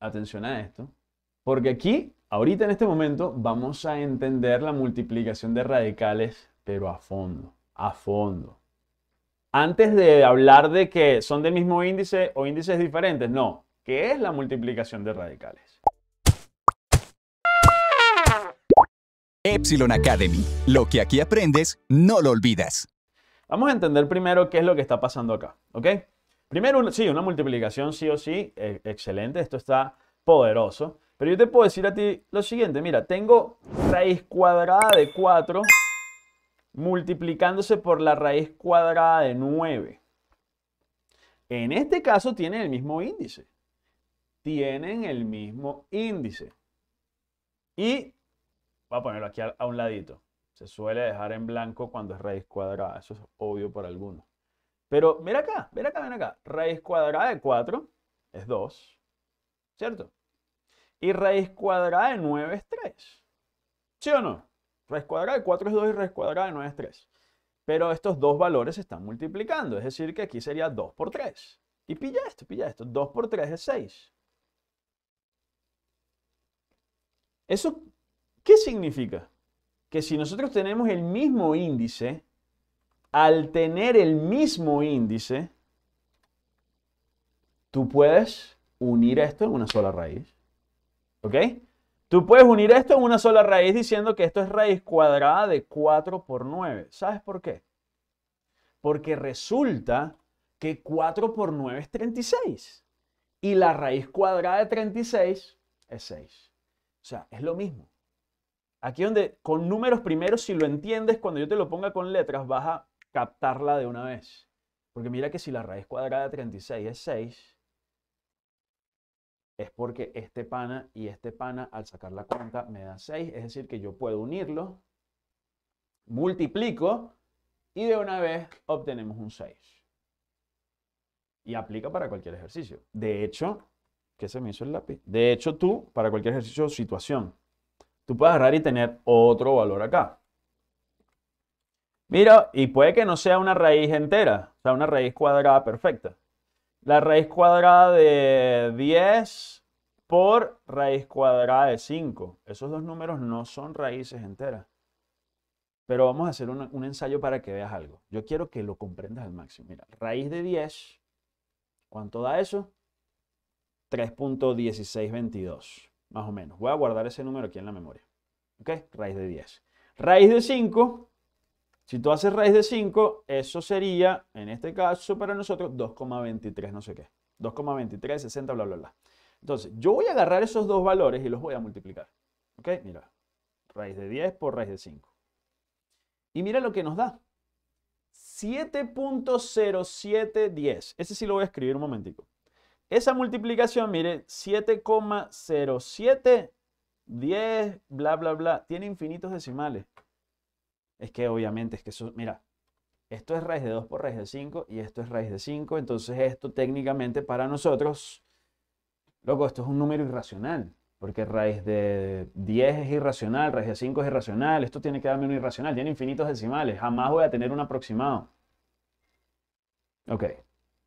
Atención a esto. Porque aquí, ahorita en este momento, vamos a entender la multiplicación de radicales, pero a fondo, a fondo. Antes de hablar de que son del mismo índice o índices diferentes, no. ¿Qué es la multiplicación de radicales? Epsilon Academy. Lo que aquí aprendes, no lo olvidas. Vamos a entender primero qué es lo que está pasando acá, ¿ok? Primero, sí, una multiplicación sí o sí, e, excelente, esto está poderoso. Pero yo te puedo decir a ti lo siguiente, mira, tengo raíz cuadrada de 4 multiplicándose por la raíz cuadrada de 9. En este caso tienen el mismo índice. Tienen el mismo índice. Y voy a ponerlo aquí a un ladito. Se suele dejar en blanco cuando es raíz cuadrada. Eso es obvio para algunos. Pero mira acá, mira acá, ven acá. Raíz cuadrada de 4 es 2, ¿cierto? Y raíz cuadrada de 9 es 3. ¿Sí o no? Raíz cuadrada de 4 es 2 y raíz cuadrada de 9 es 3. Pero estos dos valores se están multiplicando, es decir, que aquí sería 2 por 3. Y pilla esto, pilla esto. 2 por 3 es 6. ¿Eso qué significa? Que si nosotros tenemos el mismo índice, al tener el mismo índice, tú puedes unir esto en una sola raíz. ¿Ok? Tú puedes unir esto en una sola raíz diciendo que esto es raíz cuadrada de 4 por 9. ¿Sabes por qué? Porque resulta que 4 por 9 es 36. Y la raíz cuadrada de 36 es 6. O sea, es lo mismo. Aquí donde con números primeros, si lo entiendes, cuando yo te lo ponga con letras, baja captarla de una vez. Porque mira que si la raíz cuadrada de 36 es 6, es porque este pana y este pana al sacar la cuenta me da 6. Es decir, que yo puedo unirlo, multiplico y de una vez obtenemos un 6. Y aplica para cualquier ejercicio. De hecho, ¿qué se me hizo el lápiz? De hecho, tú, para cualquier ejercicio o situación, tú puedes agarrar y tener otro valor acá. Mira, y puede que no sea una raíz entera, o sea, una raíz cuadrada perfecta. La raíz cuadrada de 10 por raíz cuadrada de 5. Esos dos números no son raíces enteras. Pero vamos a hacer un, ensayo para que veas algo. Yo quiero que lo comprendas al máximo. Mira, raíz de 10, ¿cuánto da eso? 3.1622, más o menos. Voy a guardar ese número aquí en la memoria. ¿Ok? Raíz de 10. Raíz de 5, si tú haces raíz de 5, eso sería, en este caso para nosotros, 2,23 no sé qué. 2,23, 60, bla, bla, bla. Entonces, yo voy a agarrar esos dos valores y los voy a multiplicar. ¿Ok? Mira, raíz de 10 por raíz de 5. Y mira lo que nos da. 7.0710. Ese sí lo voy a escribir un momentico. Esa multiplicación, mire, 7,0710, bla, bla, bla, tiene infinitos decimales es que obviamente es que eso, mira, esto es raíz de 2 por raíz de 5 y esto es raíz de 5, entonces esto técnicamente para nosotros, loco, esto es un número irracional, porque raíz de 10 es irracional, raíz de 5 es irracional, esto tiene que darme un irracional, tiene infinitos decimales, jamás voy a tener un aproximado. Ok,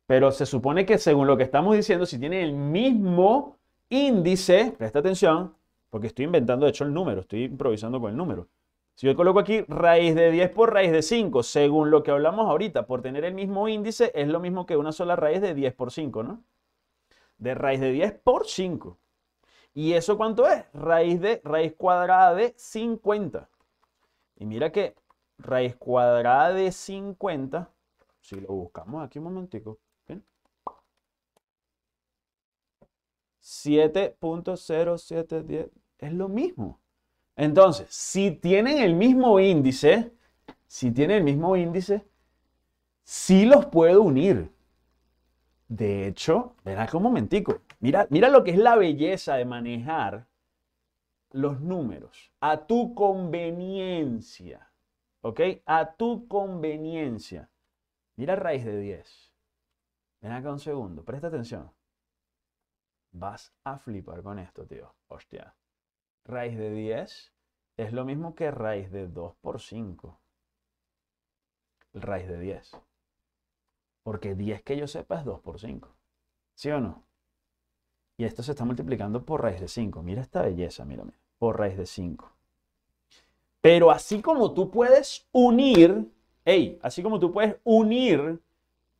pero se supone que según lo que estamos diciendo, si tiene el mismo índice, presta atención, porque estoy inventando de hecho el número, estoy improvisando con el número si yo coloco aquí raíz de 10 por raíz de 5, según lo que hablamos ahorita, por tener el mismo índice, es lo mismo que una sola raíz de 10 por 5, ¿no? De raíz de 10 por 5. ¿Y eso cuánto es? Raíz de raíz cuadrada de 50. Y mira que raíz cuadrada de 50, si lo buscamos aquí un momentico, 7.0710 es lo mismo. Entonces, si tienen el mismo índice, si tienen el mismo índice, sí los puedo unir. De hecho, ven acá un momentico. Mira, mira lo que es la belleza de manejar los números a tu conveniencia. ¿Ok? A tu conveniencia. Mira raíz de 10. Ven acá un segundo, presta atención. Vas a flipar con esto, tío. Hostia raíz de 10 es lo mismo que raíz de 2 por 5. Raíz de 10. Porque 10 que yo sepa es 2 por 5. ¿Sí o no? Y esto se está multiplicando por raíz de 5. Mira esta belleza, mira, mira. Por raíz de 5. Pero así como tú puedes unir, hey, así como tú puedes unir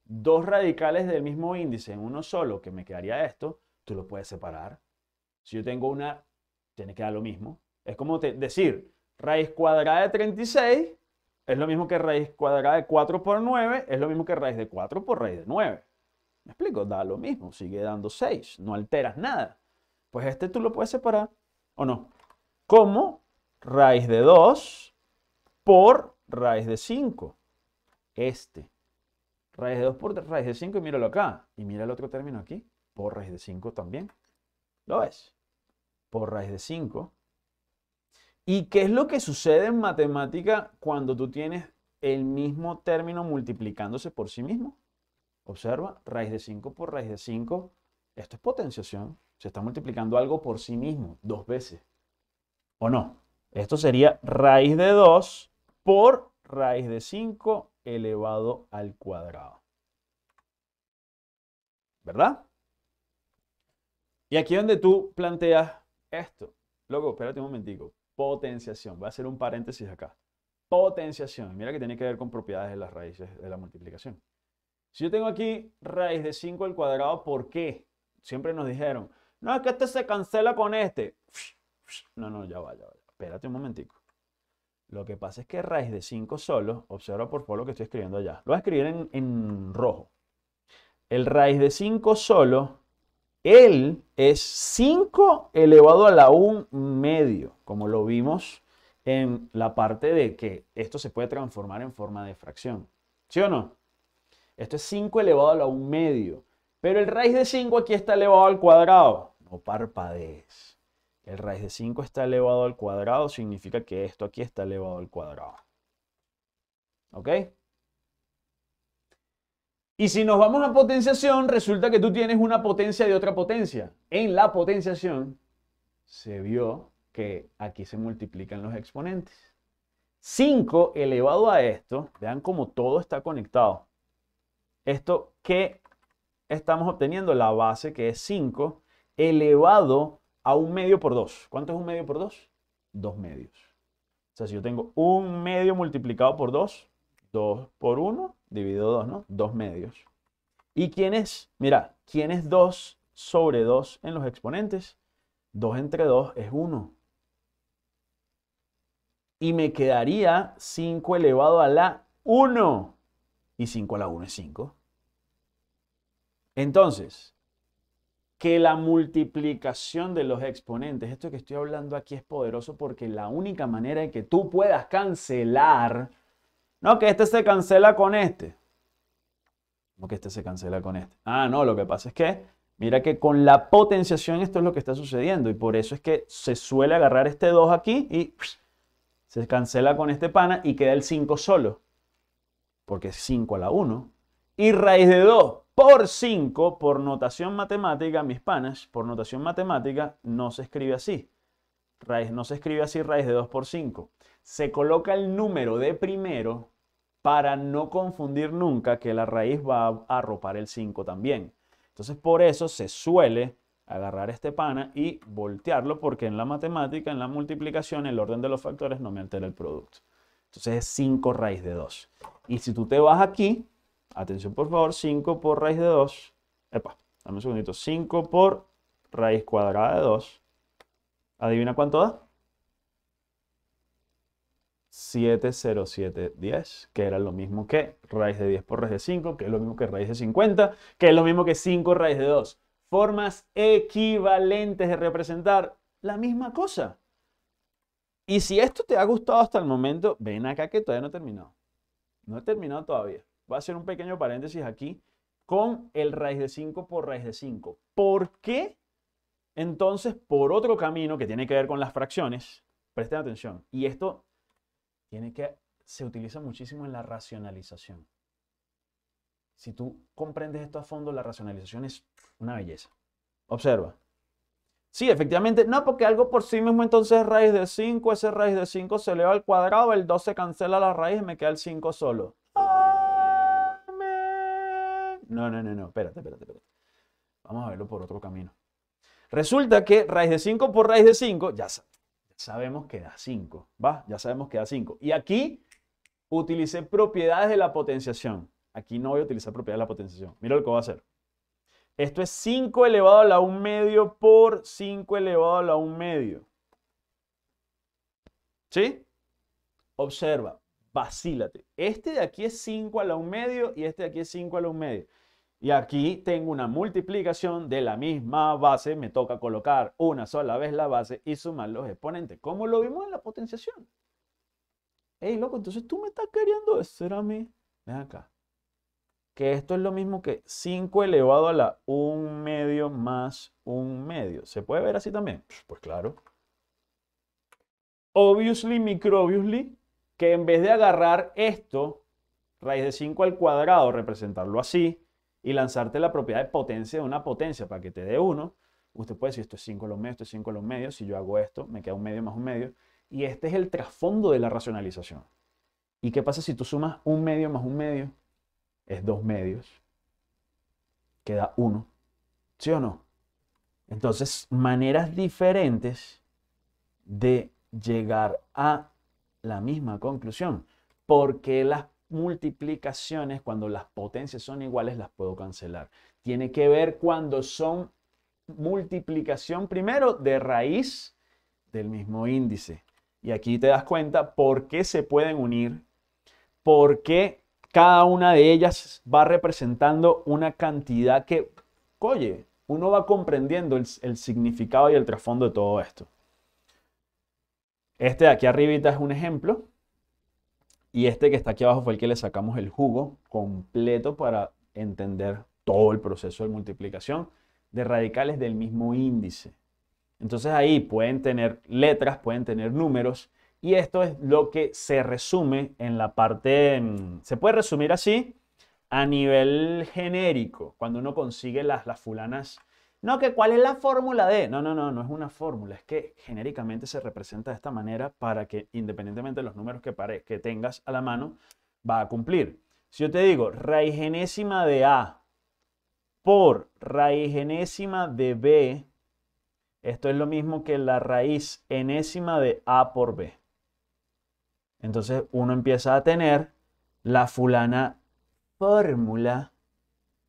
dos radicales del mismo índice en uno solo, que me quedaría esto, tú lo puedes separar. Si yo tengo una tiene que dar lo mismo. Es como decir, raíz cuadrada de 36 es lo mismo que raíz cuadrada de 4 por 9, es lo mismo que raíz de 4 por raíz de 9. ¿Me explico? Da lo mismo, sigue dando 6, no alteras nada. Pues este tú lo puedes separar, ¿o no? Como raíz de 2 por raíz de 5. Este. Raíz de 2 por raíz de 5 y míralo acá. Y mira el otro término aquí, por raíz de 5 también. ¿Lo ves? por raíz de 5. ¿Y qué es lo que sucede en matemática cuando tú tienes el mismo término multiplicándose por sí mismo? Observa, raíz de 5 por raíz de 5, esto es potenciación. Se está multiplicando algo por sí mismo dos veces. ¿O no? Esto sería raíz de 2 por raíz de 5 elevado al cuadrado. ¿Verdad? Y aquí donde tú planteas esto. Luego, espérate un momentico. Potenciación. Voy a hacer un paréntesis acá. Potenciación. Mira que tiene que ver con propiedades de las raíces de la multiplicación. Si yo tengo aquí raíz de 5 al cuadrado, ¿por qué? Siempre nos dijeron, no, es que este se cancela con este. No, no, ya va, ya va. Espérate un momentico. Lo que pasa es que raíz de 5 solo, observa por favor lo que estoy escribiendo allá. Lo voy a escribir en, en rojo. El raíz de 5 solo él es 5 elevado a la 1 medio, como lo vimos en la parte de que esto se puede transformar en forma de fracción. ¿Sí o no? Esto es 5 elevado a la 1 medio. Pero el raíz de 5 aquí está elevado al cuadrado. No parpadees. El raíz de 5 está elevado al cuadrado significa que esto aquí está elevado al cuadrado. ¿Ok? Y si nos vamos a potenciación, resulta que tú tienes una potencia de otra potencia. En la potenciación se vio que aquí se multiplican los exponentes. 5 elevado a esto, vean cómo todo está conectado. Esto que estamos obteniendo, la base que es 5 elevado a un medio por 2. ¿Cuánto es un medio por 2? 2 medios. O sea, si yo tengo un medio multiplicado por 2, 2 por 1 dividido 2, ¿no? 2 medios. ¿Y quién es? Mira, ¿quién es 2 sobre 2 en los exponentes? 2 entre 2 es 1. Y me quedaría 5 elevado a la 1. Y 5 a la 1 es 5. Entonces, que la multiplicación de los exponentes, esto que estoy hablando aquí es poderoso porque la única manera en que tú puedas cancelar no, que este se cancela con este. No que este se cancela con este? Ah, no, lo que pasa es que, mira que con la potenciación esto es lo que está sucediendo y por eso es que se suele agarrar este 2 aquí y se cancela con este pana y queda el 5 solo, porque es 5 a la 1. Y raíz de 2 por 5, por notación matemática, mis panas, por notación matemática no se escribe así. Raíz, no se escribe así raíz de 2 por 5. Se coloca el número de primero para no confundir nunca que la raíz va a arropar el 5 también. Entonces por eso se suele agarrar este pana y voltearlo porque en la matemática, en la multiplicación, el orden de los factores no me altera el producto. Entonces es 5 raíz de 2. Y si tú te vas aquí, atención por favor, 5 por raíz de 2, epa, dame un segundito, 5 por raíz cuadrada de 2, adivina cuánto da. 70710, que era lo mismo que raíz de 10 por raíz de 5, que es lo mismo que raíz de 50, que es lo mismo que 5 raíz de 2. Formas equivalentes de representar la misma cosa. Y si esto te ha gustado hasta el momento, ven acá que todavía no he terminado. No he terminado todavía. Voy a hacer un pequeño paréntesis aquí con el raíz de 5 por raíz de 5. ¿Por qué? Entonces, por otro camino que tiene que ver con las fracciones, presten atención. Y esto tiene que, se utiliza muchísimo en la racionalización. Si tú comprendes esto a fondo, la racionalización es una belleza. Observa. Sí, efectivamente, no, porque algo por sí mismo entonces raíz de 5, ese raíz de 5 se eleva al cuadrado, el 2 se cancela la raíz y me queda el 5 solo. No, no, no, no, espérate, espérate, espérate. Vamos a verlo por otro camino. Resulta que raíz de 5 por raíz de 5, ya sabes, sabemos que da 5, ¿va? Ya sabemos que da 5. Y aquí utilicé propiedades de la potenciación. Aquí no voy a utilizar propiedades de la potenciación. Mira lo que voy a hacer. Esto es 5 elevado a la 1 medio por 5 elevado a la 1 medio. ¿Sí? Observa, vacílate. Este de aquí es 5 a la 1 medio y este de aquí es 5 a la 1 medio. Y aquí tengo una multiplicación de la misma base. Me toca colocar una sola vez la base y sumar los exponentes. Como lo vimos en la potenciación. Ey, loco, entonces tú me estás queriendo decir a mí. Ven acá. Que esto es lo mismo que 5 elevado a la 1 medio más 1 medio. ¿Se puede ver así también? Pues claro. Obviously, obviously que en vez de agarrar esto, raíz de 5 al cuadrado, representarlo así, y lanzarte la propiedad de potencia de una potencia para que te dé uno, usted puede decir esto es 5 los medios, esto es 5 los medios, si yo hago esto, me queda un medio más un medio. Y este es el trasfondo de la racionalización. ¿Y qué pasa si tú sumas un medio más un medio? Es dos medios. Queda uno. ¿Sí o no? Entonces, maneras diferentes de llegar a la misma conclusión. Porque las multiplicaciones, cuando las potencias son iguales, las puedo cancelar. Tiene que ver cuando son multiplicación primero de raíz del mismo índice. Y aquí te das cuenta por qué se pueden unir, por qué cada una de ellas va representando una cantidad que, oye, uno va comprendiendo el, significado y el trasfondo de todo esto. Este de aquí arribita es un ejemplo y este que está aquí abajo fue el que le sacamos el jugo completo para entender todo el proceso de multiplicación de radicales del mismo índice. Entonces ahí pueden tener letras, pueden tener números, y esto es lo que se resume en la parte, mm, se puede resumir así a nivel genérico, cuando uno consigue las, las fulanas no, que cuál es la fórmula de. No, no, no, no es una fórmula, es que genéricamente se representa de esta manera para que independientemente de los números que, que tengas a la mano, va a cumplir. Si yo te digo raíz enésima de A por raíz enésima de B, esto es lo mismo que la raíz enésima de A por B. Entonces uno empieza a tener la fulana fórmula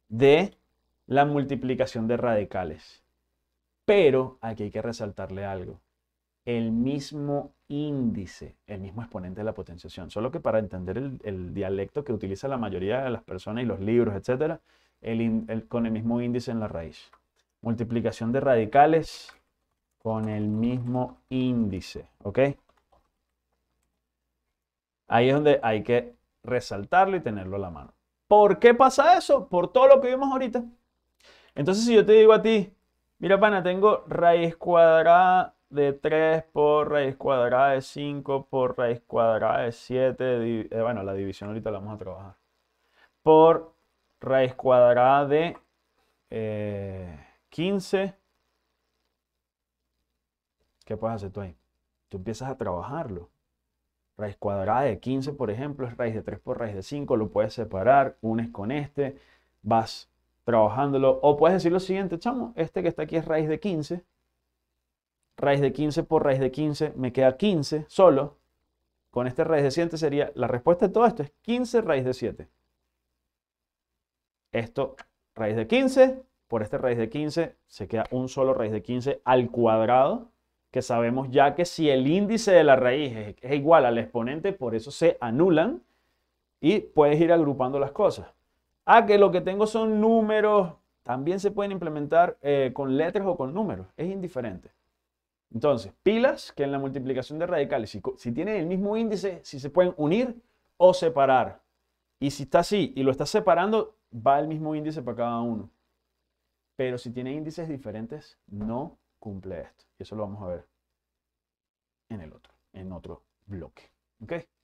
de la multiplicación de radicales. Pero aquí hay que resaltarle algo. El mismo índice, el mismo exponente de la potenciación. Solo que para entender el, dialecto que utiliza la mayoría de las personas y los libros, etc., con el mismo índice en la raíz. Multiplicación de radicales con el mismo índice, ¿ok? Ahí es donde hay que resaltarlo y tenerlo a la mano. ¿Por qué pasa eso? Por todo lo que vimos ahorita. Entonces, si yo te digo a ti, mira, pana, tengo raíz cuadrada de 3 por raíz cuadrada de 5 por raíz cuadrada de 7, eh, bueno, la división ahorita la vamos a trabajar, por raíz cuadrada de 15. Eh, ¿Qué puedes hacer tú ahí? Tú empiezas a trabajarlo. Raíz cuadrada de 15, por ejemplo, es raíz de 3 por raíz de 5, lo puedes separar, unes con este, vas trabajándolo. O puedes decir lo siguiente, chamo, este que está aquí es raíz de 15. Raíz de 15 por raíz de 15 me queda 15 solo. Con este raíz de 7 sería, la respuesta de todo esto es 15 raíz de 7. Esto, raíz de 15, por este raíz de 15, se queda un solo raíz de 15 al cuadrado, que sabemos ya que si el índice de la raíz es, es igual al exponente, por eso se anulan y puedes ir agrupando las cosas. Ah, que lo que tengo son números. También se pueden implementar eh, con letras o con números. Es indiferente. Entonces, pilas que en la multiplicación de radicales, si, si, tienen el mismo índice, si se pueden unir o separar. Y si está así y lo está separando, va el mismo índice para cada uno. Pero si tiene índices diferentes, no cumple esto. Y eso lo vamos a ver en el otro, en otro bloque. ¿Ok?